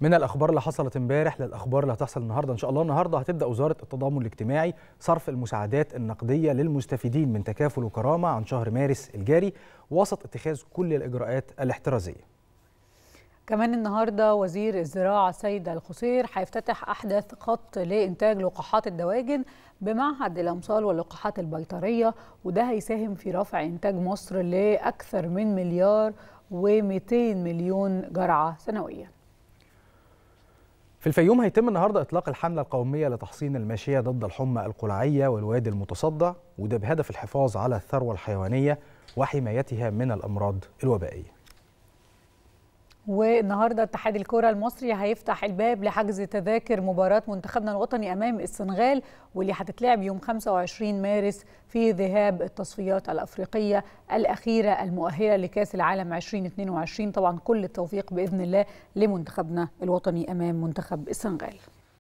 من الاخبار اللي حصلت امبارح للاخبار اللي هتحصل النهارده ان شاء الله النهارده هتبدا وزاره التضامن الاجتماعي صرف المساعدات النقديه للمستفيدين من تكافل وكرامه عن شهر مارس الجاري وسط اتخاذ كل الاجراءات الاحترازيه كمان النهارده وزير الزراعه سيد الخصير هيفتتح احدث خط لانتاج لقاحات الدواجن بمعهد الامصال واللقاحات البيطريه وده هيساهم في رفع انتاج مصر لاكثر من مليار و200 مليون جرعه سنويا في الفيوم هيتم النهارده اطلاق الحمله القوميه لتحصين الماشيه ضد الحمى القلعيه والوادي المتصدع وده بهدف الحفاظ على الثروه الحيوانيه وحمايتها من الامراض الوبائيه والنهارده اتحاد الكره المصري هيفتح الباب لحجز تذاكر مباراه منتخبنا الوطني امام السنغال واللي هتتلعب يوم 25 مارس في ذهاب التصفيات الافريقيه الاخيره المؤهله لكاس العالم 2022 طبعا كل التوفيق باذن الله لمنتخبنا الوطني امام منتخب السنغال